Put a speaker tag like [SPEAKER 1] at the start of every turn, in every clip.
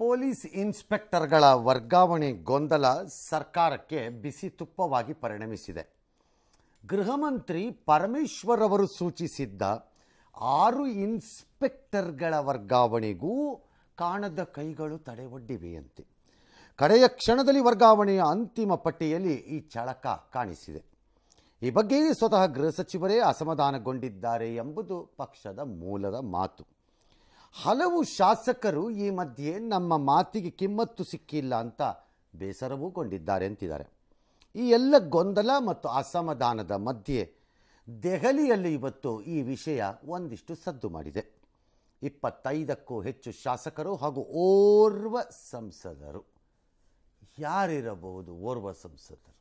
[SPEAKER 1] police ಇನ್ಸ್ಪೆಕ್ಟರ್ಗಳ ವರ್ಗಾವಣೆ ಗೊಂದಲ ಸರ್ಕಾರಕ್ಕೆ ಬಿಸಿ ತುಪ್ಪವಾಗಿ ಪರಿಣಮಿಸಿದೆ ಗೃಹ ಮಂತ್ರಿ ಪರಮೇಶ್ವರ್ ಅವರು ಸೂಚಿಸಿದ್ದ ಆರು ಇನ್ಸ್ಪೆಕ್ಟರ್ಗಳ ವರ್ಗಾವಣೆಗೂ ಕಾಣದ ಕೈಗಳು ತಡೆ ಒಡ್ಡಿವೆಯಂತೆ ಕಡೆಯ ಕ್ಷಣದಲ್ಲಿ ವರ್ಗಾವಣೆಯ ಅಂತಿಮ ಪಟ್ಟಿಯಲ್ಲಿ ಈ ಚಳಕ ಕಾಣಿಸಿದೆ ಈ ಬಗ್ಗೆಯೇ ಸ್ವತಃ ಗೃಹ ಸಚಿವರೇ ಅಸಮಾಧಾನಗೊಂಡಿದ್ದಾರೆ ಎಂಬುದು ಪಕ್ಷದ ಮೂಲದ ಮಾತು ಹಲವು ಶಾಸಕರು ಈ ಮಧ್ಯೆ ನಮ್ಮ ಮಾತಿಗೆ ಕಿಮ್ಮತ್ತು ಸಿಕ್ಕಿಲ್ಲ ಅಂತ ಬೇಸರವೂ ಅಂತಿದ್ದಾರೆ ಈ ಎಲ್ಲ ಗೊಂದಲ ಮತ್ತು ಅಸಮಾಧಾನದ ಮಧ್ಯೆ ದೆಹಲಿಯಲ್ಲಿ ಇವತ್ತು ಈ ವಿಷಯ ಒಂದಿಷ್ಟು ಸದ್ದು ಮಾಡಿದೆ ಇಪ್ಪತ್ತೈದಕ್ಕೂ ಹೆಚ್ಚು ಶಾಸಕರು ಹಾಗೂ ಓರ್ವ ಸಂಸದರು ಯಾರಿರಬಹುದು ಓರ್ವ ಸಂಸದರು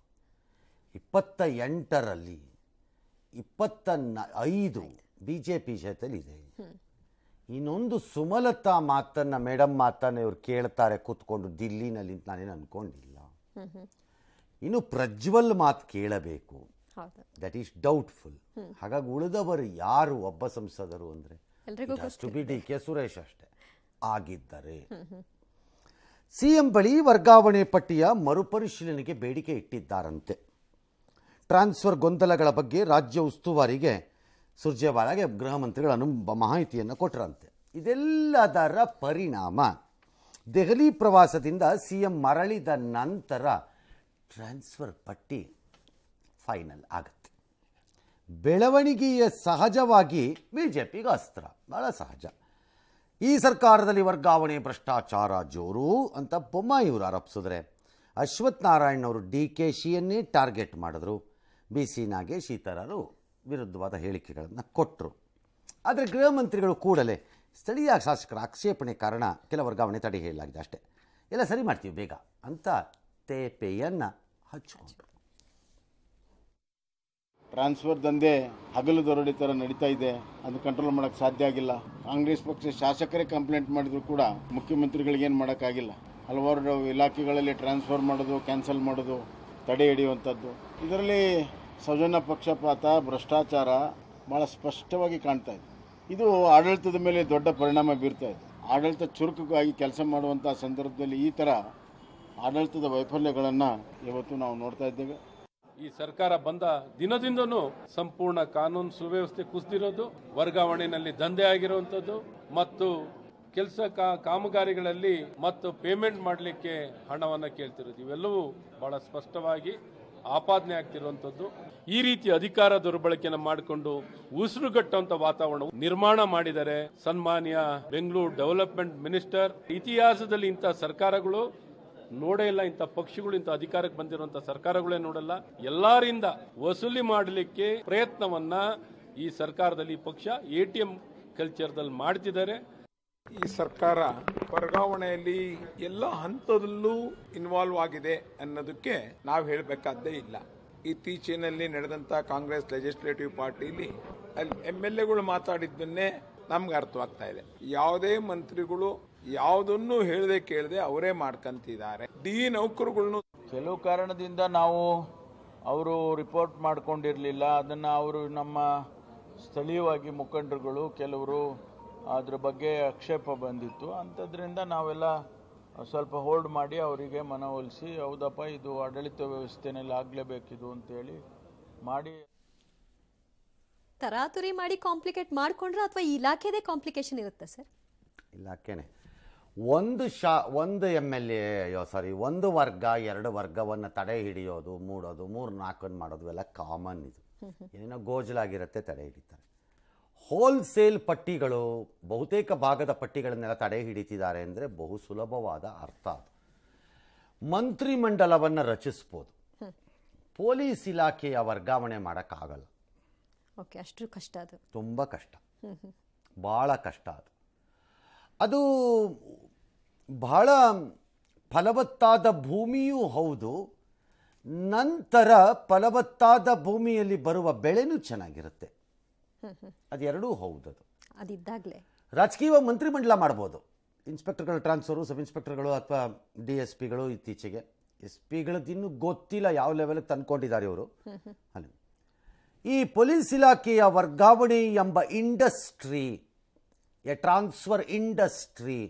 [SPEAKER 1] ಇಪ್ಪತ್ತ ಎಂಟರಲ್ಲಿ ಇಪ್ಪತ್ತ ಐದು ಬಿ ಜೆ ಪಿ ಜೊತೆಲಿದೆ ಇನ್ನೊಂದು ಸುಮಲತಾ ಮಾತನ್ನ ಮೇಡಮ್ ಮಾತನ್ನ ಇವ್ರು ಕೇಳ್ತಾರೆ ಕೂತ್ಕೊಂಡು ದಿಲ್ಲಿನಲ್ಲಿ ನಾನೇನು ಅನ್ಕೊಂಡಿಲ್ಲ ಇನ್ನು ಪ್ರಜ್ವಲ್ ಮಾತು ಕೇಳಬೇಕು ದಟ್ ಈಸ್ ಡೌಟ್ಫುಲ್ ಹಾಗಾಗಿ ಉಳಿದವರು ಯಾರು ಒಬ್ಬ ಸಂಸದರು ಅಂದರೆ ಡಿ ಕೆ ಸುರೇಶ್ ಅಷ್ಟೇ ಆಗಿದ್ದರೆ ಸಿಎಂ ಬಳಿ ವರ್ಗಾವಣೆ ಪಟ್ಟಿಯ ಮರುಪರಿಶೀಲನೆಗೆ ಬೇಡಿಕೆ ಇಟ್ಟಿದ್ದಾರಂತೆ ಟ್ರಾನ್ಸ್ಫರ್ ಗೊಂದಲಗಳ ಬಗ್ಗೆ ರಾಜ್ಯ ಉಸ್ತುವಾರಿಗೆ ಸುರ್ಜೇವಾಲಾಗೆ ಗೃಹ ಮಂತ್ರಿಗಳು ಮಾಹಿತಿಯನ್ನು ಕೊಟ್ಟರಂತೆ ಇದೆಲ್ಲದರ ಪರಿಣಾಮ ದೆಹಲಿ ಪ್ರವಾಸದಿಂದ ಸಿ ಎಂ ಮರಳಿದ ನಂತರ ಟ್ರಾನ್ಸ್ಫರ್ ಪಟ್ಟಿ ಫೈನಲ್ ಆಗುತ್ತೆ ಬೆಳವಣಿಗೆಯ ಸಹಜವಾಗಿ ಬಿ ಜೆ ಪಿಗೆ ಅಸ್ತ್ರ ಭಾಳ ಸಹಜ ಈ ಸರ್ಕಾರದಲ್ಲಿ ವರ್ಗಾವಣೆ ಭ್ರಷ್ಟಾಚಾರ ಜೋರು ಅಂತ ಬೊಮ್ಮಾಯಿಯವರು ಆರೋಪಿಸಿದ್ರೆ ಅಶ್ವಥ್ ನಾರಾಯಣ್ ಅವರು ಡಿ ಕೆ ಶಿಯನ್ನೇ ಟಾರ್ಗೆಟ್ ಮಾಡಿದ್ರು ಬಿ ಸಿ ನಾಗೇಶ್ ಈ ಥರರು ವಿರುದ್ಧವಾದ ಹೇಳಿಕೆಗಳನ್ನು ಕೊಟ್ಟರು ಆದರೆ ಗೃಹ ಮಂತ್ರಿಗಳು ಕೂಡಲೇ ಸ್ಥಳೀಯ ಶಾಸಕರ ಆಕ್ಷೇಪಣೆ ಕಾರಣ ಕೆಲ ವರ್ಗಾವಣೆ ತಡೆ ಹೇಳಲಾಗಿದೆ ಅಷ್ಟೇ ಎಲ್ಲ ಸರಿ ಮಾಡ್ತೀವಿ ಬೇಗ ಅಂತ ತೇಪೆಯನ್ನು ಹಚ್ಚಿಕೊಂಡರು ಟ್ರಾನ್ಸ್ಫರ್ ದಂಧೆ ಹಗಲು ದೊರಡಿ ಥರ ನಡೀತಾ ಇದೆ
[SPEAKER 2] ಅದು ಕಂಟ್ರೋಲ್ ಮಾಡೋಕ್ಕೆ ಸಾಧ್ಯ ಆಗಿಲ್ಲ ಕಾಂಗ್ರೆಸ್ ಪಕ್ಷ ಶಾಸಕರೇ ಕಂಪ್ಲೇಂಟ್ ಮಾಡಿದ್ರು ಕೂಡ ಮುಖ್ಯಮಂತ್ರಿಗಳಿಗೇನು ಮಾಡೋಕ್ಕಾಗಿಲ್ಲ ಹಲವಾರು ಇಲಾಖೆಗಳಲ್ಲಿ ಟ್ರಾನ್ಸ್ಫರ್ ಮಾಡೋದು ಕ್ಯಾನ್ಸಲ್ ಮಾಡೋದು ತಡೆ ಹಿಡಿಯುವಂಥದ್ದು ಇದರಲ್ಲಿ ಸೌಜನ್ಯ ಪಕ್ಷಪಾತ ಭ್ರಷ್ಟಾಚಾರ ಬಹಳ ಸ್ಪಷ್ಟವಾಗಿ ಕಾಣ್ತಾ ಇದೆ ಇದು ಆಡಳಿತದ ಮೇಲೆ ದೊಡ್ಡ ಪರಿಣಾಮ ಬೀರ್ತಾ ಇದೆ ಆಡಳಿತ ಚುರುಕಾಗಿ ಕೆಲಸ ಮಾಡುವಂತಹ ಸಂದರ್ಭದಲ್ಲಿ ಈ ತರ ಆಡಳಿತದ ವೈಫಲ್ಯಗಳನ್ನು ಇವತ್ತು ನಾವು ನೋಡ್ತಾ ಇದ್ದೇವೆ ಈ ಸರ್ಕಾರ ಬಂದ ದಿನದಿಂದನೂ ಸಂಪೂರ್ಣ ಕಾನೂನು ಸುವ್ಯವಸ್ಥೆ ಕುಸಿದಿರೋದು ವರ್ಗಾವಣೆಯಲ್ಲಿ ದಂಧೆ ಆಗಿರುವಂಥದ್ದು ಮತ್ತು ಕೆಲಸ ಕಾಮಗಾರಿಗಳಲ್ಲಿ ಮತ್ತು ಪೇಮೆಂಟ್ ಮಾಡಲಿಕ್ಕೆ ಹಣವನ್ನು ಕೇಳ್ತಿರೋದು ಇವೆಲ್ಲವೂ ಬಹಳ ಸ್ಪಷ್ಟವಾಗಿ ಆಪಾದನೆ ಆಗ್ತಿರುವಂಥದ್ದು ಈ ರೀತಿ ಅಧಿಕಾರ ದುರ್ಬಳಕೆಯನ್ನು ಮಾಡಿಕೊಂಡು ಉಸಿರುಗಟ್ಟುವಂತ ವಾತಾವರಣ ನಿರ್ಮಾಣ ಮಾಡಿದರೆ ಸನ್ಮಾನ್ಯ ಬೆಂಗಳೂರು ಡೆವಲಪ್ಮೆಂಟ್ ಮಿನಿಸ್ಟರ್ ಇತಿಹಾಸದಲ್ಲಿ ಇಂಥ ಸರ್ಕಾರಗಳು ನೋಡೇ ಇಲ್ಲ ಇಂಥ ಪಕ್ಷಗಳು ಇಂಥ ಅಧಿಕಾರಕ್ಕೆ ಬಂದಿರುವಂತಹ ಸರ್ಕಾರಗಳೇ ನೋಡಲ್ಲ ಎಲ್ಲರಿಂದ ವಸೂಲಿ ಮಾಡಲಿಕ್ಕೆ ಪ್ರಯತ್ನವನ್ನ ಈ ಸರ್ಕಾರದಲ್ಲಿ ಪಕ್ಷ ಎ ಟಿ ಎಂ ಕಲ್ಚರ್ದಲ್ಲಿ ಮಾಡ್ತಿದ್ದಾರೆ ಈ ಸರ್ಕಾರ ವರ್ಗಾವಣೆಯಲ್ಲಿ ಎಲ್ಲ ಹಂತದಲ್ಲೂ ಇನ್ವಾಲ್ವ್ ಆಗಿದೆ ಅನ್ನೋದಕ್ಕೆ ನಾವು ಹೇಳಬೇಕಾದ್ದೇ ಇಲ್ಲ ಇತ್ತೀಚಿನಲ್ಲಿ ನಡೆದಂಥ ಕಾಂಗ್ರೆಸ್ ಲೆಜಿಸ್ಲೇಟಿವ್ ಪಾರ್ಟಿಲಿ ಅಲ್ಲಿ ಎಮ್ ಎಲ್ ಎಗಳು ಮಾತಾಡಿದ್ದನ್ನೇ ನಮ್ಗೆ ಅರ್ಥವಾಗ್ತಾ ಇದೆ ಯಾವುದೇ ಮಂತ್ರಿಗಳು ಯಾವುದನ್ನು ಹೇಳದೆ ಕೇಳದೆ ಅವರೇ ಮಾಡ್ಕಂತಿದ್ದಾರೆ ಡಿ ನೌಕರುಗಳನ್ನು ಕೆಲವು ಕಾರಣದಿಂದ ನಾವು ಅವರು ರಿಪೋರ್ಟ್ ಮಾಡ್ಕೊಂಡಿರಲಿಲ್ಲ ಅದನ್ನು ಅವರು ನಮ್ಮ ಸ್ಥಳೀಯವಾಗಿ ಮುಖಂಡರುಗಳು ಕೆಲವರು ಅದ್ರ ಬಗ್ಗೆ ಆಕ್ಷೇಪ ಬಂದಿತ್ತು ಅಂಥದ್ರಿಂದ ನಾವೆಲ್ಲ ಸ್ವಲ್ಪ ಹೋಲ್ಡ್ ಮಾಡಿ ಅವರಿಗೆ ಮನವೊಲಿಸಿ ಹೌದಪ್ಪ ಇದು ಆಡಳಿತ ವ್ಯವಸ್ಥೆನಲ್ಲಿ ಆಗ್ಲೇಬೇಕಿದು
[SPEAKER 1] ಅಂತೇಳಿ ಮಾಡಿ
[SPEAKER 3] ತರಾತುರಿ ಮಾಡಿ ಕಾಂಪ್ಲಿಕೇಟ್ ಮಾಡಿಕೊಂಡ್ರೆ ಅಥವಾ ಇಲಾಖೆದೇ ಕಾಂಪ್ಲಿಕೇಶನ್ ಇರುತ್ತೆ ಸರ್
[SPEAKER 1] ಇಲಾಖೆನೇ ಒಂದು ಶಾ ಒಂದು ಎಮ್ ಎಲ್ ಎ ಅಯ್ಯೋ ಸಾರಿ ಒಂದು ವರ್ಗ ಎರಡು ವರ್ಗವನ್ನು ತಡೆ ಹಿಡಿಯೋದು ಮೂಡೋದು ಮೂರು ನಾಲ್ಕನ್ನು ಮಾಡೋದು ಎಲ್ಲ ಕಾಮನ್ ಇದು ಏನೋ ಗೋಜಲಾಗಿರುತ್ತೆ ತಡೆ ಹಿಡಿತಾರೆ ಹೋಲ್ಸೇಲ್ ಪಟ್ಟಿಗಳು ಬಹುತೇಕ ಭಾಗದ ಪಟ್ಟಿಗಳನ್ನೆಲ್ಲ ತಡೆ ಹಿಡಿತಿದ್ದಾರೆ ಅಂದರೆ ಬಹು ಸುಲಭವಾದ ಅರ್ಥ ಅದು ಮಂತ್ರಿಮಂಡಲವನ್ನು ರಚಿಸ್ಬೋದು ಪೊಲೀಸ್ ಇಲಾಖೆಯ ವರ್ಗಾವಣೆ ಮಾಡೋಕ್ಕಾಗಲ್ಲ
[SPEAKER 3] ಓಕೆ ಅಷ್ಟು ಕಷ್ಟ ಅದು
[SPEAKER 1] ತುಂಬ ಕಷ್ಟ ಭಾಳ ಕಷ್ಟ ಅದು ಅದು ಬಹಳ ಫಲವತ್ತಾದ ಭೂಮಿಯೂ ಹೌದು ನಂತರ ಫಲವತ್ತಾದ ಭೂಮಿಯಲ್ಲಿ ಬರುವ ಬೆಳೆನೂ ಚೆನ್ನಾಗಿರುತ್ತೆ ಅದೆರಡೂ ಹೌದದು ಅದಿದ್ದಾಗಲೇ ರಾಜಕೀಯ ಮಂತ್ರಿಮಂಡಲ ಮಾಡ್ಬೋದು ಇನ್ಸ್ಪೆಕ್ಟರ್ಗಳ ಟ್ರಾನ್ಸ್ಫರು ಸಬ್ ಇನ್ಸ್ಪೆಕ್ಟರ್ಗಳು ಅಥವಾ ಡಿ ಎಸ್ ಪಿಗಳು ಇತ್ತೀಚೆಗೆ ಎಸ್ ಪಿಗಳದ್ದು ಇನ್ನೂ ಗೊತ್ತಿಲ್ಲ ಯಾವ ಲೆವೆಲ್ಗೆ ತಂದ್ಕೊಂಡಿದ್ದಾರೆ ಇವರು ಅಲ್ಲಿ ಈ ಪೊಲೀಸ್ ಇಲಾಖೆಯ ವರ್ಗಾವಣೆ ಎಂಬ ಇಂಡಸ್ಟ್ರಿ ಎ ಟ್ರಾನ್ಸ್ಫರ್ ಇಂಡಸ್ಟ್ರಿ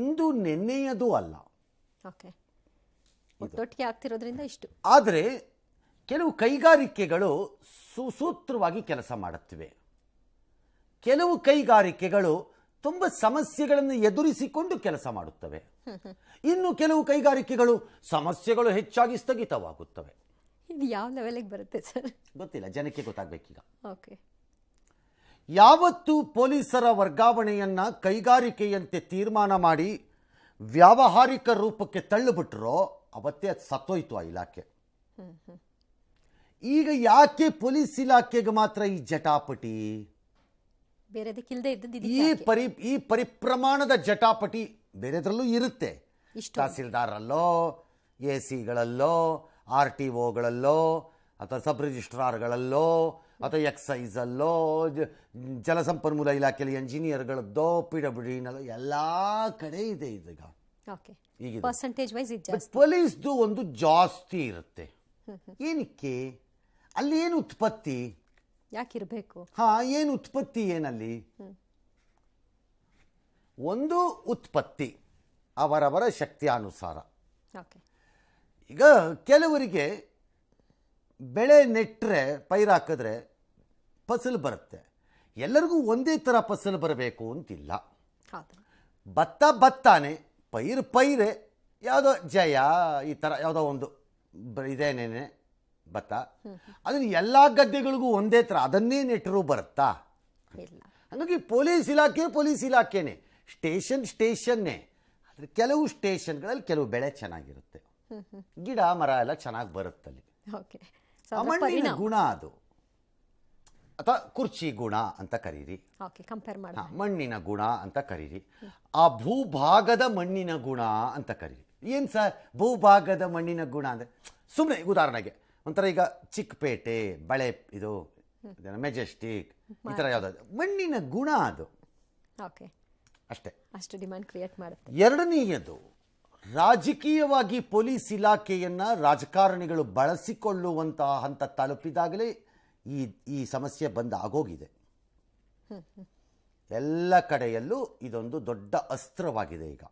[SPEAKER 1] ಇಂದು ನೆನ್ನೆಯದು ಅಲ್ಲ
[SPEAKER 3] ಆಗ್ತಿರೋದ್ರಿಂದ ಇಷ್ಟು
[SPEAKER 1] ಆದರೆ ಕೆಲವು ಕೈಗಾರಿಕೆಗಳು ಸುಸೂತ್ರವಾಗಿ ಕೆಲಸ ಮಾಡುತ್ತಿವೆ ಕೆಲವು ಕೈಗಾರಿಕೆಗಳು ತುಂಬ ಸಮಸ್ಯೆಗಳನ್ನು ಎದುರಿಸಿಕೊಂಡು ಕೆಲಸ ಮಾಡುತ್ತವೆ ಇನ್ನು ಕೆಲವು ಕೈಗಾರಿಕೆಗಳು ಸಮಸ್ಯೆಗಳು ಹೆಚ್ಚಾಗಿ ಸ್ಥಗಿತವಾಗುತ್ತವೆ
[SPEAKER 3] ಇದು ಯಾವ ಬರುತ್ತೆ ಸರ್
[SPEAKER 1] ಗೊತ್ತಿಲ್ಲ ಜನಕ್ಕೆ ಗೊತ್ತಾಗಬೇಕೀಗ ಓಕೆ ಯಾವತ್ತು ಪೊಲೀಸರ ವರ್ಗಾವಣೆಯನ್ನು ಕೈಗಾರಿಕೆಯಂತೆ ತೀರ್ಮಾನ ಮಾಡಿ ವ್ಯಾವಹಾರಿಕ ರೂಪಕ್ಕೆ ತಳ್ಳುಬಿಟ್ರೋ ಅವತ್ತೇ ಅದು ಸತ್ತೋಯ್ತು ಆ ಇಲಾಖೆ ಈಗ ಯಾಕೆ ಪೊಲೀಸ್ ಇಲಾಖೆಗೆ ಮಾತ್ರ ಈ ಜಟಾಪಟಿ ಈ ಪರಿ ಈ ಪರಿಪ್ರಮಾಣದ ಜಟಾಪಟಿ ಬೇರೆದ್ರಲ್ಲೂ ಇರುತ್ತೆ ತಹಸೀಲ್ದಾರಲ್ಲೋ ಎ ಸಿಗಳಲ್ಲೋ ಆರ್ ಟಿ ಒಗಳಲ್ಲೋ ಅಥವಾ ಸಬ್ ರಿಜಿಸ್ಟ್ರಾರ್ಗಳಲ್ಲೋ ಅಥವಾ ಎಕ್ಸೈಸಲ್ಲೋ ಜಲಸಂಪನ್ಮೂಲ ಇಲಾಖೆಯಲ್ಲಿ ಎಂಜಿನಿಯರ್ಗಳದ್ದೋ ಪಿ ಡಬ್ಲ್ಯೂ ಎಲ್ಲ ಕಡೆ ಇದೆ ಇದೀಗ
[SPEAKER 3] ಈಗ
[SPEAKER 1] ಪೊಲೀಸ್ದು ಒಂದು ಜಾಸ್ತಿ ಇರುತ್ತೆ ಏನಕ್ಕೆ ಅಲ್ಲಿ ಏನು ಉತ್ಪತ್ತಿ
[SPEAKER 3] ಯಾಕಿರಬೇಕು
[SPEAKER 1] ಹಾ ಏನು ಉತ್ಪತ್ತಿ ಏನಲ್ಲಿ ಒಂದು ಉತ್ಪತ್ತಿ ಅವರವರ ಶಕ್ತಿಯಾನುಸಾರ ಈಗ ಕೆಲವರಿಗೆ ಬೆಳೆ ನೆಟ್ಟರೆ ಹಾಕಿದ್ರೆ ಫಸಲು ಬರುತ್ತೆ ಎಲ್ಲರಿಗೂ ಒಂದೇ ಥರ ಫಸಲು ಬರಬೇಕು ಅಂತಿಲ್ಲ ಭತ್ತ ಭತ್ತಾನೆ ಪೈರು ಪೈರೆ ಯಾವುದೋ ಜಯ ಈ ಥರ ಯಾವುದೋ ಒಂದು ಇದೇನೇನೆ ಭತ್ತ ಅದನ್ನು ಎಲ್ಲ ಗದ್ದೆಗಳಿಗೂ ಒಂದೇ ಥರ ಅದನ್ನೇ ನೆಟ್ಟರು ಬರುತ್ತಾ ಹಾಗಾಗಿ ಪೊಲೀಸ್ ಇಲಾಖೆ ಪೊಲೀಸ್ ಇಲಾಖೆನೆ ಸ್ಟೇಷನ್ ಸ್ಟೇಷನ್ನೇ ಆದರೆ ಕೆಲವು ಸ್ಟೇಷನ್ಗಳಲ್ಲಿ ಕೆಲವು ಬೆಳೆ ಚೆನ್ನಾಗಿರುತ್ತೆ ಗಿಡ ಮರ ಎಲ್ಲ ಚೆನ್ನಾಗಿ ಬರುತ್ತಲ್ಲಿ ಮಣ್ಣಿನ ಗುಣ ಅದು ಅಥವಾ ಕುರ್ಚಿ ಗುಣ ಅಂತ ಕರೀರಿ ಮಣ್ಣಿನ ಗುಣ ಅಂತ ಕರೀರಿ ಆ ಭೂಭಾಗದ ಮಣ್ಣಿನ ಗುಣ ಅಂತ ಕರೀರಿ ಏನು ಸರ್ ಭೂಭಾಗದ ಮಣ್ಣಿನ ಗುಣ ಅಂದರೆ ಸುಮ್ಮನೆ ಉದಾಹರಣೆಗೆ ಒಂಥರ ಈಗ ಚಿಕ್ಕಪೇಟೆ ಬಳೆ ಇದು ಮೆಜೆಸ್ಟಿಕ್ ಈ ಥರ ಯಾವುದಾದ್ರು ಮಣ್ಣಿನ ಗುಣ ಅದು ಓಕೆ ಅಷ್ಟೇ
[SPEAKER 3] ಅಷ್ಟು ಡಿಮ್ಯಾಂಡ್ ಕ್ರಿಯೇಟ್ ಮಾಡುತ್ತೆ
[SPEAKER 1] ಎರಡನೆಯದು ರಾಜಕೀಯವಾಗಿ ಪೊಲೀಸ್ ಇಲಾಖೆಯನ್ನು ರಾಜಕಾರಣಿಗಳು ಬಳಸಿಕೊಳ್ಳುವಂತಹ ಹಂತ ತಲುಪಿದಾಗಲೇ ಈ ಈ ಸಮಸ್ಯೆ ಬಂದ ಆಗೋಗಿದೆ ಎಲ್ಲ ಕಡೆಯಲ್ಲೂ ಇದೊಂದು ದೊಡ್ಡ ಅಸ್ತ್ರವಾಗಿದೆ ಈಗ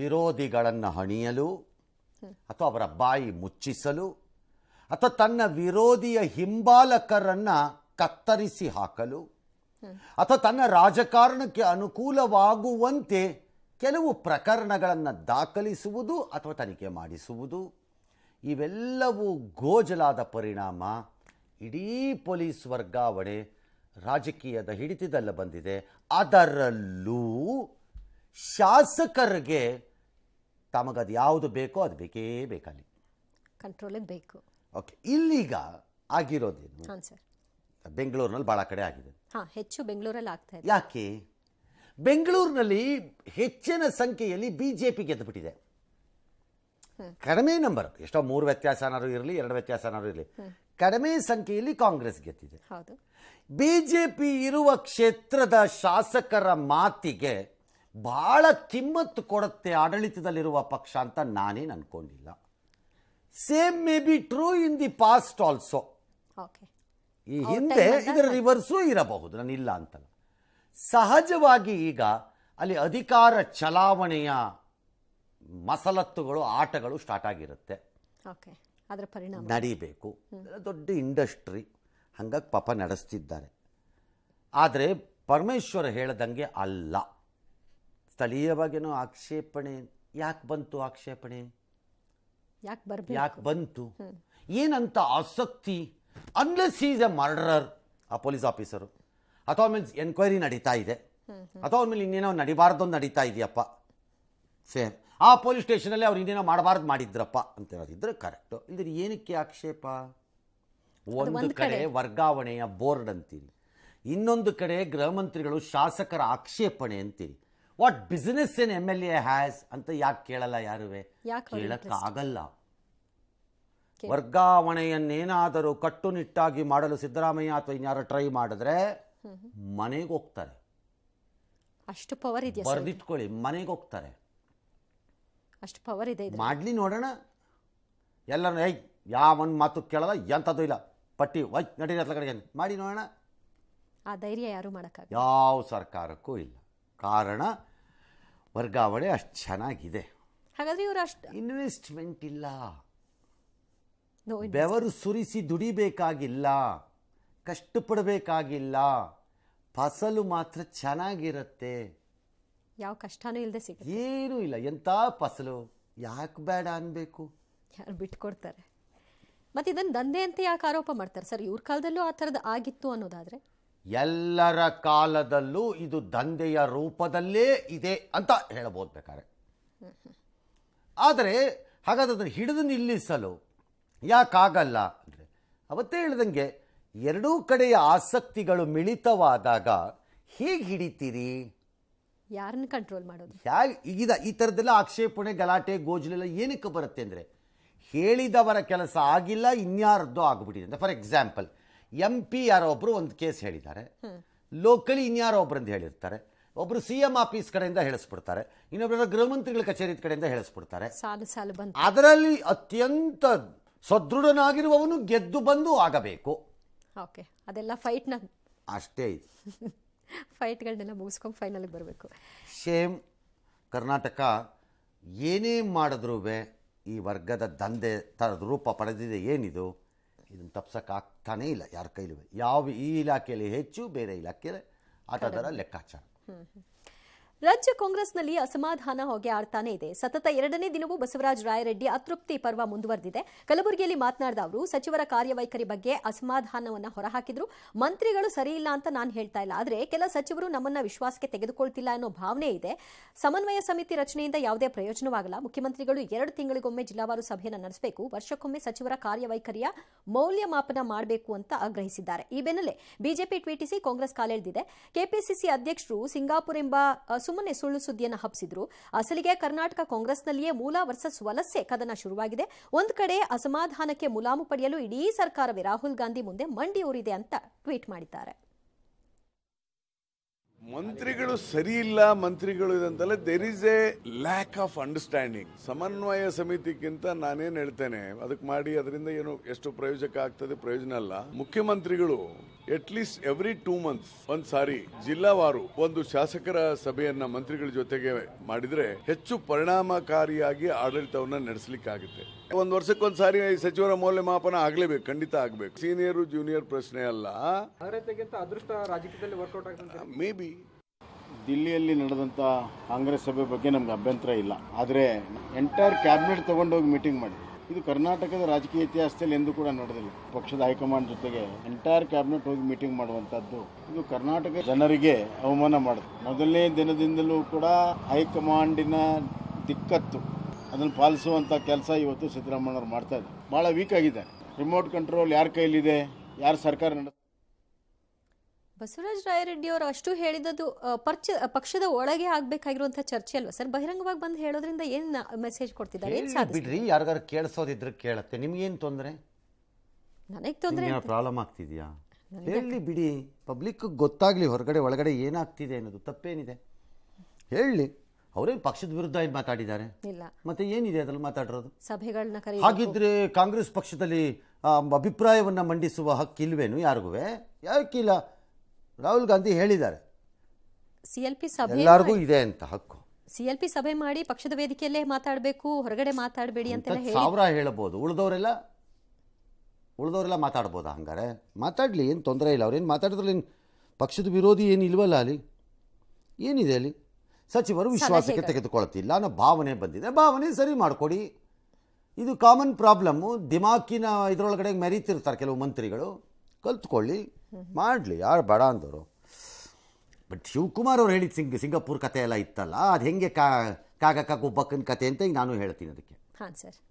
[SPEAKER 1] ವಿರೋಧಿಗಳನ್ನು ಹಣಿಯಲು ಅಥವಾ ಅವರ ಬಾಯಿ ಮುಚ್ಚಿಸಲು ಅಥವಾ ತನ್ನ ವಿರೋಧಿಯ ಹಿಂಬಾಲಕರನ್ನು ಕತ್ತರಿಸಿ ಹಾಕಲು ಅಥವಾ ತನ್ನ ರಾಜಕಾರಣಕ್ಕೆ ಅನುಕೂಲವಾಗುವಂತೆ ಕೆಲವು ಪ್ರಕರಣಗಳನ್ನು ದಾಖಲಿಸುವುದು ಅಥವಾ ತನಿಖೆ ಮಾಡಿಸುವುದು ಇವೆಲ್ಲವೂ ಗೋಜಲಾದ ಪರಿಣಾಮ ಇಡೀ ಪೊಲೀಸ್ ವರ್ಗಾವಣೆ ರಾಜಕೀಯದ ಹಿಡಿತದಲ್ಲ ಬಂದಿದೆ ಅದರಲ್ಲೂ ಶಾಸಕರಿಗೆ ತಮಗದು ಯಾವುದು ಬೇಕೋ ಅದು ಬೇಕೇ ಬೇಕಲ್ಲಿ
[SPEAKER 3] ಕಂಟ್ರೋಲೇ ಬೇಕು
[SPEAKER 1] ಓಕೆ ಇಲ್ಲೀಗ ಆಗಿರೋದೇನು ಬೆಂಗಳೂರಿನಲ್ಲಿ ಭಾಳ ಕಡೆ ಆಗಿದೆ
[SPEAKER 3] ಹೆಚ್ಚು ಬೆಂಗಳೂರಲ್ಲಿ ಆಗ್ತಾ ಇದೆ
[SPEAKER 1] ಯಾಕೆ ಬೆಂಗಳೂರಿನಲ್ಲಿ ಹೆಚ್ಚಿನ ಸಂಖ್ಯೆಯಲ್ಲಿ ಬಿಜೆಪಿ ಗೆದ್ದು ಬಿಟ್ಟಿದೆ
[SPEAKER 3] ಗೆದ್ದುಬಿಟ್ಟಿದೆ
[SPEAKER 1] ಕಡಿಮೆ ನಂಬರ್ ಎಷ್ಟೋ ಮೂರು ವ್ಯತ್ಯಾಸನಾರು ಇರಲಿ ಎರಡು ವ್ಯತ್ಯಾಸನಾರು ಇರಲಿ ಕಡಿಮೆ ಸಂಖ್ಯೆಯಲ್ಲಿ ಕಾಂಗ್ರೆಸ್ ಗೆದ್ದಿದೆ ಬಿಜೆಪಿ ಇರುವ ಕ್ಷೇತ್ರದ ಶಾಸಕರ ಮಾತಿಗೆ ಬಹಳ ಕಿಮ್ಮತ್ತು ಕೊಡುತ್ತೆ ಆಡಳಿತದಲ್ಲಿರುವ ಪಕ್ಷ ಅಂತ ನಾನೇನು ಅನ್ಕೊಂಡಿಲ್ಲ same may be true in the past also ಈ ಹಿಂದೆ ಇದರ ರಿವರ್ಸು ಇರಬಹುದು ನಾನು ಇಲ್ಲ ಅಂತಲ್ಲ ಸಹಜವಾಗಿ ಈಗ ಅಲ್ಲಿ ಅಧಿಕಾರ ಚಲಾವಣೆಯ ಮಸಲತ್ತುಗಳು ಆಟಗಳು ಸ್ಟಾರ್ಟ್ ಆಗಿರುತ್ತೆ ನಡಿಬೇಕು ದೊಡ್ಡ ಇಂಡಸ್ಟ್ರಿ ಹಂಗಾಗಿ ಪಾಪ ನಡೆಸ್ತಿದ್ದಾರೆ ಆದರೆ ಪರಮೇಶ್ವರ್ ಹೇಳ್ದಂಗೆ ಅಲ್ಲ ಸ್ಥಳೀಯವಾಗೇನೋ ಆಕ್ಷೇಪಣೆ ಯಾಕೆ ಬಂತು ಆಕ್ಷೇಪಣೆ
[SPEAKER 3] ಯಾಕೆ ಬರಬೇಕು ಯಾಕೆ
[SPEAKER 1] ಬಂತು ಏನಂತ ಆಸಕ್ತಿ ಅನ್ಲೆಸ್ ಈಸ್ ಎ ಮರ್ಡರರ್ ಆ ಪೊಲೀಸ್ ಆಫೀಸರು ಅಥವಾ ಮೇಲೆ ಎನ್ಕ್ವೈರಿ ನಡೀತಾ ಇದೆ ಅಥವಾ ಅವ್ರ ಮೇಲೆ ಇನ್ನೇನೋ ನಡಿಬಾರ್ದು ನಡೀತಾ ಇದೆಯಪ್ಪ ಸೇಮ್ ಆ ಪೊಲೀಸ್ ಸ್ಟೇಷನಲ್ಲಿ ಅವ್ರು ಇನ್ನೇನೋ ಮಾಡಬಾರ್ದು ಮಾಡಿದ್ರಪ್ಪ ಅಂತ ಹೇಳೋದಿದ್ರೆ ಕರೆಕ್ಟು ಇದ್ರೆ ಏನಕ್ಕೆ ಆಕ್ಷೇಪ ಒಂದು ಕಡೆ ವರ್ಗಾವಣೆಯ ಬೋರ್ಡ್ ಅಂತೀರಿ ಇನ್ನೊಂದು ಕಡೆ ಗೃಹ ಮಂತ್ರಿಗಳು ಶಾಸಕರ ಆಕ್ಷೇಪಣೆ ಅಂತೀರಿ what business an M L A has ಅಂತ ಯಾಕೆ ಕೇಳಲ್ಲ ಯಾರುವೆ
[SPEAKER 3] ಕೇಳಕ್ಕಾಗಲ್ಲ
[SPEAKER 1] ವರ್ಗಾವಣೆಯನ್ನೇನಾದರೂ ಕಟ್ಟುನಿಟ್ಟಾಗಿ ಮಾಡಲು ಸಿದ್ದರಾಮಯ್ಯ ಅಥವಾ ಇನ್ಯಾರು ಟ್ರೈ ಮಾಡಿದ್ರೆ ಮನೆಗೆ ಹೋಗ್ತಾರೆ
[SPEAKER 3] ಅಷ್ಟು ಪವರ್ ಇದೆ ಬರೆದಿಟ್ಕೊಳ್ಳಿ
[SPEAKER 1] ಮನೆಗೆ ಹೋಗ್ತಾರೆ
[SPEAKER 3] ಅಷ್ಟು ಪವರ್ ಇದೆ ಮಾಡಲಿ
[SPEAKER 1] ನೋಡೋಣ ಎಲ್ಲರೂ ಐ ಯಾವೊಂದು ಮಾತು ಕೇಳಲ್ಲ ಎಂಥದ್ದು ಇಲ್ಲ ಪಟ್ಟಿ ವೈ ನಡಿ ಕಡೆಗೆ ಮಾಡಿ ನೋಡೋಣ
[SPEAKER 3] ಆ ಧೈರ್ಯ ಯಾರು
[SPEAKER 1] ಯಾವ ಸರ್ಕಾರಕ್ಕೂ ಇಲ್ಲ ಕಾರಣ ವರ್ಗಾವಣೆ ಅಷ್ಟು ಚೆನ್ನಾಗಿದೆ ಹಾಗಾದ್ರೆ ಇವರು ಅಷ್ಟು ಇನ್ವೆಸ್ಟ್ಮೆಂಟ್ ಇಲ್ಲ ಬೆವರು ಸುರಿಸಿ ದುಡಿಬೇಕಾಗಿಲ್ಲ ಕಷ್ಟಪಡಬೇಕಾಗಿಲ್ಲ ಫಸಲು ಮಾತ್ರ ಚೆನ್ನಾಗಿರುತ್ತೆ ಯಾವ ಕಷ್ಟನೂ ಇಲ್ಲದೆ ಸಿಗ ಏನು ಇಲ್ಲ ಎಂತ ಫಸಲು ಯಾಕೆ ಬೇಡ ಅನ್ಬೇಕು ಯಾರು ಬಿಟ್ಕೊಡ್ತಾರೆ
[SPEAKER 3] ಮತ್ತೆ ಇದನ್ನು ದಂಧೆ ಅಂತ ಯಾಕೆ ಆರೋಪ ಮಾಡ್ತಾರೆ ಸರ್ ಇವ್ರ ಕಾಲದಲ್ಲೂ ಆ ಥರದ್ದು ಆಗಿತ್ತು ಅನ್ನೋದಾದರೆ
[SPEAKER 1] ಎಲ್ಲರ ಕಾಲದಲ್ಲೂ ಇದು ದಂಧೆಯ ರೂಪದಲ್ಲೇ ಇದೆ ಅಂತ ಹೇಳಬಹುದು ಬೇಕಾರೆ ಆದರೆ ಹಾಗಾದ್ರೆ ಅದನ್ನು ಹಿಡಿದು ನಿಲ್ಲಿಸಲು ಯಾಕಾಗಲ್ಲ ಅಂದರೆ ಅವತ್ತೇ ಹೇಳಿದಂಗೆ ಎರಡೂ ಕಡೆಯ ಆಸಕ್ತಿಗಳು ಮಿಳಿತವಾದಾಗ ಹೇಗೆ ಹಿಡಿತೀರಿ
[SPEAKER 3] ಯಾರನ್ನ ಕಂಟ್ರೋಲ್ ಮಾಡೋದು
[SPEAKER 1] ಹೇಗೆ ಈಗಿದ ಈ ಥರದ್ದೆಲ್ಲ ಆಕ್ಷೇಪಣೆ ಗಲಾಟೆ ಗೋಜಲೆಲ್ಲ ಏನಕ್ಕೆ ಬರುತ್ತೆ ಅಂದರೆ ಹೇಳಿದವರ ಕೆಲಸ ಆಗಿಲ್ಲ ಇನ್ಯಾರದ್ದು ಆಗಿಬಿಟ್ಟಿದೆ ಅಂದರೆ ಫಾರ್ ಎಕ್ಸಾಂಪಲ್ ಎಂ ಪಿ ಯಾರೋ ಒಬ್ಬರು ಒಂದು ಕೇಸ್ ಹೇಳಿದ್ದಾರೆ ಲೋಕಲಿ ಇನ್ಯಾರೋ ಅಂತ ಹೇಳಿರ್ತಾರೆ ಒಬ್ರು ಸಿ ಎಂ ಆಫೀಸ್ ಕಡೆಯಿಂದ ಹೇಳಿಸ್ಬಿಡ್ತಾರೆ ಇನ್ನೊಬ್ಬರ ಮಂತ್ರಿಗಳ ಕಚೇರಿ ಕಡೆಯಿಂದ ಹೇಳಿಸ್ಬಿಡ್ತಾರೆ ಅದರಲ್ಲಿ ಅತ್ಯಂತ ಸದೃಢನಾಗಿರುವವನು ಗೆದ್ದು ಬಂದು ಆಗಬೇಕು
[SPEAKER 3] ಓಕೆ ಅದೆಲ್ಲ ಫೈಟ್ನ ಅಷ್ಟೇ ಫೈಟ್ಗಳನ್ನೆಲ್ಲ ಮುಗಿಸ್ಕೊಂಡು ಫೈನಲ್ಗೆ ಬರಬೇಕು
[SPEAKER 1] ಶೇಮ್ ಕರ್ನಾಟಕ ಏನೇ ಮಾಡಿದ್ರೂ ಈ ವರ್ಗದ ದಂಧೆ ತರದ ರೂಪ ಪಡೆದಿದೆ ಏನಿದು ಇದನ್ನು ಆಗ್ತಾನೇ ಇಲ್ಲ ಯಾರ ಕೈಲೂ ಯಾವ ಈ ಇಲಾಖೆಯಲ್ಲಿ ಹೆಚ್ಚು ಬೇರೆ ಇಲಾಖೆಯಲ್ಲಿ ಆ ಲೆಕ್ಕಾಚಾರ
[SPEAKER 3] ರಾಜ್ಯ ಕಾಂಗ್ರೆಸ್ನಲ್ಲಿ ಅಸಮಾಧಾನ ಹೊಗೆ ಆಡ್ತಾನೆ ಇದೆ ಸತತ ಎರಡನೇ ದಿನವೂ ಬಸವರಾಜ ರಾಯರೆಡ್ಡಿ ಅತೃಪ್ತಿ ಪರ್ವ ಮುಂದುವರೆದಿದೆ ಕಲಬುರಗಿಯಲ್ಲಿ ಮಾತನಾಡಿದ ಅವರು ಸಚಿವರ ಕಾರ್ಯವೈಖರಿ ಬಗ್ಗೆ ಅಸಮಾಧಾನವನ್ನು ಹೊರಹಾಕಿದ್ರು ಮಂತ್ರಿಗಳು ಸರಿಯಿಲ್ಲ ಅಂತ ನಾನು ಹೇಳ್ತಾ ಇಲ್ಲ ಆದರೆ ಕೆಲ ಸಚಿವರು ನಮ್ಮನ್ನ ವಿಶ್ವಾಸಕ್ಕೆ ತೆಗೆದುಕೊಳ್ತಿಲ್ಲ ಅನ್ನೋ ಭಾವನೆ ಇದೆ ಸಮನ್ವಯ ಸಮಿತಿ ರಚನೆಯಿಂದ ಯಾವುದೇ ಪ್ರಯೋಜನವಾಗಲ್ಲ ಮುಖ್ಯಮಂತ್ರಿಗಳು ಎರಡು ತಿಂಗಳಿಗೊಮ್ಮೆ ಜಿಲ್ಲಾವಾರು ಸಭೆಯನ್ನು ನಡೆಸಬೇಕು ವರ್ಷಕ್ಕೊಮ್ಮೆ ಸಚಿವರ ಕಾರ್ಯವೈಖರಿಯ ಮೌಲ್ಯಮಾಪನ ಮಾಡಬೇಕು ಅಂತ ಆಗ್ರಹಿಸಿದ್ದಾರೆ ಈ ಬೆನ್ನಲ್ಲೇ ಬಿಜೆಪಿ ಟ್ವೀಟಿಸಿ ಕಾಂಗ್ರೆಸ್ ಕಾಲೆಳೆದಿದೆ ಕೆಪಿಸಿಸಿ ಅಧ್ಯಕ್ಷರು ಸಿಂಗಾಪುರ್ ಎಂಬ ಸುಮ್ಮನೆ ಸುಳ್ಳು ಸುದ್ದಿಯನ್ನು ಹಬ್ಬಿಸಿದ್ರು ಅಸಲಿಗೆ ಕರ್ನಾಟಕ ಕಾಂಗ್ರೆಸ್ನಲ್ಲಿಯೇ ಮೂಲ ವರ್ಸಸ್ ವಲಸೆ ಕದನ ಶುರುವಾಗಿದೆ ಒಂದು ಕಡೆ ಅಸಮಾಧಾನಕ್ಕೆ ಮುಲಾಮು ಪಡೆಯಲು ಇಡೀ ಸರ್ಕಾರವೇ ರಾಹುಲ್ ಗಾಂಧಿ ಮುಂದೆ ಮಂಡಿಯೂರಿದೆ ಅಂತ ಟ್ವೀಟ್ ಮಾಡಿದ್ದಾರೆ
[SPEAKER 2] ಮಂತ್ರಿಗಳು ಸರಿ ಇಲ್ಲ ಮಂತ್ರಿಗಳು ಇದಂತಲ್ಲ there is a lack of understanding ಸಮನ್ವಯ ಸಮಿತಿಗಿಂತ ನಾನೇನು ಹೇಳ್ತೇನೆ ಅದಕ್ಕೆ ಮಾಡಿ ಅದರಿಂದ ಏನು ಎಷ್ಟು ಪ್ರಯೋಜಕ ಆಗ್ತದೆ ಪ್ರಯೋಜನ ಅಲ್ಲ ಮುಖ್ಯಮಂತ್ರಿಗಳು at least every two months ಒಂದ್ ಸಾರಿ ಜಿಲ್ಲಾವಾರು ಒಂದು ಶಾಸಕರ ಸಭೆಯನ್ನ ಮಂತ್ರಿಗಳ ಜೊತೆಗೆ ಮಾಡಿದ್ರೆ ಹೆಚ್ಚು ಪರಿಣಾಮಕಾರಿಯಾಗಿ ಆಡಳಿತವನ್ನ ನಡೆಸಲಿಕ್ಕಾಗುತ್ತೆ ಒಂದ್ ವರ್ಷಕ್ಕೊಂದ್ ಸಾರಿ ಸಚಿವರ ಮೌಲ್ಯಮಾಪನ ಆಗ್ಲೇಬೇಕು ಖಂಡಿತ ಆಗ್ಬೇಕು ಸೀನಿಯರ್ ಜೂನಿಯರ್ ಪ್ರಶ್ನೆ ಅಲ್ಲ ಅದೃಷ್ಟ ರಾಜಕೀಯದಲ್ಲಿ ವರ್ಕೌಟ್ ಮೇ ಬಿ ದಿಲ್ಲಿಯಲ್ಲಿ ನಡೆದಂತ ಕಾಂಗ್ರೆಸ್ ಸಭೆ ಬಗ್ಗೆ ನಮ್ಗೆ ಅಭ್ಯಂತರ ಇಲ್ಲ ಆದರೆ ಎಂಟೈರ್ ಕ್ಯಾಬಿನೆಟ್ ತಗೊಂಡೋಗಿ ಮೀಟಿಂಗ್ ಮಾಡಿದ್ರು ಇದು ಕರ್ನಾಟಕದ ರಾಜಕೀಯ ಇತಿಹಾಸದಲ್ಲಿ ಎಂದು ಕೂಡ ನಡೆದಿಲ್ಲ ಪಕ್ಷದ ಹೈಕಮಾಂಡ್ ಜೊತೆಗೆ ಎಂಟೈರ್ ಕ್ಯಾಬಿನೆಟ್ ಹೋಗಿ ಮೀಟಿಂಗ್ ಮಾಡುವಂತದ್ದು ಇದು ಕರ್ನಾಟಕ ಜನರಿಗೆ ಅವಮಾನ ಮಾಡುತ್ತೆ ಮೊದಲನೇ ದಿನದಿಂದಲೂ ಕೂಡ ಹೈಕಮಾಂಡಿನ ದಿಕ್ಕತ್ತು ಅದನ್ನು ಪಾಲಿಸುವಂತ ಕೆಲಸ ಇವತ್ತು ಅವರು ಮಾಡ್ತಾ ಇದ್ದಾರೆ ಬಹಳ ವೀಕ್ ಆಗಿದ್ದಾರೆ ರಿಮೋಟ್ ಕಂಟ್ರೋಲ್ ಯಾರ ಕೈಲಿದೆ ಯಾರು ಸರ್ಕಾರ ನಡೆಸ
[SPEAKER 3] ಬಸವರಾಜ ಅವರು ಅಷ್ಟು ಹೇಳಿದ್ದು ಪರ್ಚ ಪಕ್ಷದ ಒಳಗೆ ಆಗ್ಬೇಕಾಗಿರುವಂತಹ ಚರ್ಚೆ ಅಲ್ವಾ ಸರ್ ಬಹಿರಂಗವಾಗಿ ಬಂದು ಹೇಳೋದ್ರಿಂದ ಏನ್ ಮೆಸೇಜ್ ಕೊಡ್ತಿದ್ದಾರೆ ಬಿಡ್ರಿ
[SPEAKER 1] ಯಾರಿಗಾರು ಕೇಳಿಸೋದಿದ್ರೆ ಕೇಳತ್ತೆ ನಿಮ್ಗೇನು ತೊಂದರೆ ನನಗೆ ತೊಂದರೆ ಪ್ರಾಬ್ಲಮ್ ಆಗ್ತಿದ್ಯಾ ಹೇಳಿ ಬಿಡಿ ಪಬ್ಲಿಕ್ ಗೊತ್ತಾಗ್ಲಿ ಹೊರಗಡೆ ಒಳಗಡೆ ಏನಾಗ್ತಿದೆ ಅನ್ನೋದು ತಪ್ಪೇನಿದೆ ಹೇಳಿ ಅವರೇನು ಪಕ್ಷದ ವಿರುದ್ಧ ಏನು ಮಾತಾಡಿದ್ದಾರೆ ಇಲ್ಲ ಮತ್ತೆ ಏನಿದೆ ಅದ್ರಲ್ಲಿ ಮಾತಾಡಿರೋದು ಸಭೆಗಳನ್ನ ಹಾಗಿದ್ರೆ ಕಾಂಗ್ರೆಸ್ ಪಕ್ಷದಲ್ಲಿ ಅಭಿಪ್ರಾಯವನ್ನ ಮಂಡಿಸುವ ಹಕ್ಕಿಲ್ವೇನು ಯಾರಿಗೂ ಯಾಕಿಲ್ಲ ರಾಹುಲ್ ಗಾಂಧಿ ಹೇಳಿದ್ದಾರೆ
[SPEAKER 3] ಸಿ ಎಲ್ ಪಿ ಸಭೆ ಎಲ್ಲರಿಗೂ
[SPEAKER 1] ಇದೆ ಅಂತ ಹಕ್ಕು
[SPEAKER 3] ಸಿ ಎಲ್ ಪಿ ಸಭೆ ಮಾಡಿ ಪಕ್ಷದ ವೇದಿಕೆಯಲ್ಲೇ ಮಾತಾಡಬೇಕು ಹೊರಗಡೆ ಮಾತಾಡಬೇಡಿ ಅಂತ ಹೇಳಿ ಸಾವಿರ
[SPEAKER 1] ಹೇಳಬಹುದು ಉಳಿದವರೆಲ್ಲ ಉಳಿದವರೆಲ್ಲ ಮಾತಾಡ್ಬೋದಾ ಹಂಗಾರೆ ಮಾತಾಡಲಿ ಏನು ತೊಂದರೆ ಇಲ್ಲ ಅವ್ರೇನು ಮಾತಾಡಿದ್ರಲ್ಲಿ ಏನು ಪಕ್ಷದ ವಿರೋಧಿ ಏನು ಇಲ್ವಲ್ಲ ಅಲ್ಲಿ ಏನಿದೆ ಅಲ್ಲಿ ಸಚಿವರು ವಿಶ್ವಾಸಕ್ಕೆ ತೆಗೆದುಕೊಳ್ತಿಲ್ಲ ಅನ್ನೋ ಭಾವನೆ ಬಂದಿದೆ ಭಾವನೆ ಸರಿ ಮಾಡಿಕೊಡಿ ಇದು ಕಾಮನ್ ಪ್ರಾಬ್ಲಮ್ಮು ದಿಮಾಕಿನ ಇದರೊಳಗಡೆ ಮೆರೀತಿರ್ತಾರೆ ಕೆಲವು ಮಂತ್ರಿಗಳು ಕಲ್ತ್ಕೊಳ್ಳಿ ಮಾಡಲಿ ಯಾರು ಬಡ ಅಂದರು ಬಟ್ ಶಿವಕುಮಾರ್ ಅವ್ರು ಹೇಳಿದ ಸಿಂಗ್ ಸಿಂಗಾಪುರ್ ಕತೆ ಎಲ್ಲ ಇತ್ತಲ್ಲ ಅದು ಹೆಂಗೆ ಕಾ ಕಾಗಕ್ಕ ಗುಬ್ಬಕ್ಕನ ಕತೆ ಅಂತ ಈಗ ನಾನು ಹೇಳ್ತೀನಿ ಅದಕ್ಕೆ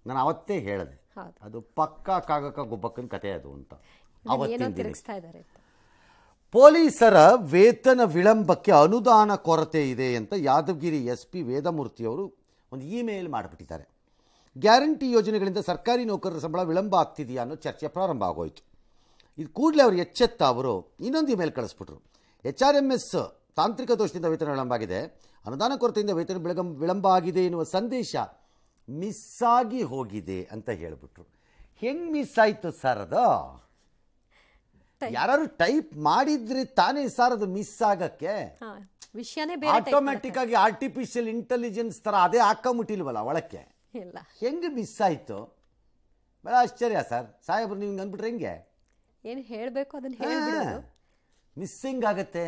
[SPEAKER 1] ನಾನು ಅವತ್ತೇ ಹೇಳಿದೆ ಅದು ಪಕ್ಕ ಕಾಗಕ ಗುಬ್ಬಕ್ಕನ ಕತೆ ಅದು ಅಂತ ಅವತ್ತಿನ ಪೊಲೀಸರ ವೇತನ ವಿಳಂಬಕ್ಕೆ ಅನುದಾನ ಕೊರತೆ ಇದೆ ಅಂತ ಯಾದವಗಿರಿ ಎಸ್ ಪಿ ವೇದಮೂರ್ತಿಯವರು ಒಂದು ಇಮೇಲ್ ಮಾಡಿಬಿಟ್ಟಿದ್ದಾರೆ ಗ್ಯಾರಂಟಿ ಯೋಜನೆಗಳಿಂದ ಸರ್ಕಾರಿ ನೌಕರರ ಸಂಬಳ ವಿಳಂಬ ಆಗ್ತಿದೆಯಾ ಅನ್ನೋ ಚರ್ಚೆ ಪ್ರಾರಂಭ ಆಗೋಯಿತು ಇದು ಕೂಡಲೇ ಅವರು ಎಚ್ಚೆತ್ತ ಅವರು ಇನ್ನೊಂದು ಇಮೇಲ್ ಕಳಿಸ್ಬಿಟ್ರು ಎಚ್ ಆರ್ ಎಮ್ ಎಸ್ ತಾಂತ್ರಿಕ ದೋಷದಿಂದ ವೇತನ ಆಗಿದೆ ಅನುದಾನ ಕೊರತೆಯಿಂದ ವೇತನ ವಿಳಂಬ ವಿಳಂಬ ಆಗಿದೆ ಎನ್ನುವ ಸಂದೇಶ ಆಗಿ ಹೋಗಿದೆ ಅಂತ ಹೇಳ್ಬಿಟ್ರು ಹೆಂಗ್ ಮಿಸ್ ಆಯ್ತು ಸರ್ ಅದು ಯಾರು ಟೈಪ್ ಮಾಡಿದ್ರೆ ತಾನೇ ಸರ್ ಅದು ಮಿಸ್ ಆಗಕ್ಕೆ ಆಟೋಮ್ಯಾಟಿಕ್ ಆಗಿ ಆರ್ಟಿಫಿಷಿಯಲ್ ಇಂಟೆಲಿಜೆನ್ಸ್ ತರ ಅದೇ ಹಾಕೊಂಬಿಟ್ಟಿಲ್ವಲ್ಲ ಒಳಕ್ಕೆ ಹೆಂಗ್ ಮಿಸ್ ಆಯ್ತು ಬಹಳ ಆಶ್ಚರ್ಯ ಸರ್ ಸಾಹೇಬ್ರು ನಿಮ್ಗೆ ಅಂದ್ಬಿಟ್ರೆ ಹೆಂಗೆ
[SPEAKER 3] ಏನು ಹೇಳಬೇಕು ಅದನ್ನು
[SPEAKER 1] ಮಿಸ್ಸಿಂಗ್ ಆಗುತ್ತೆ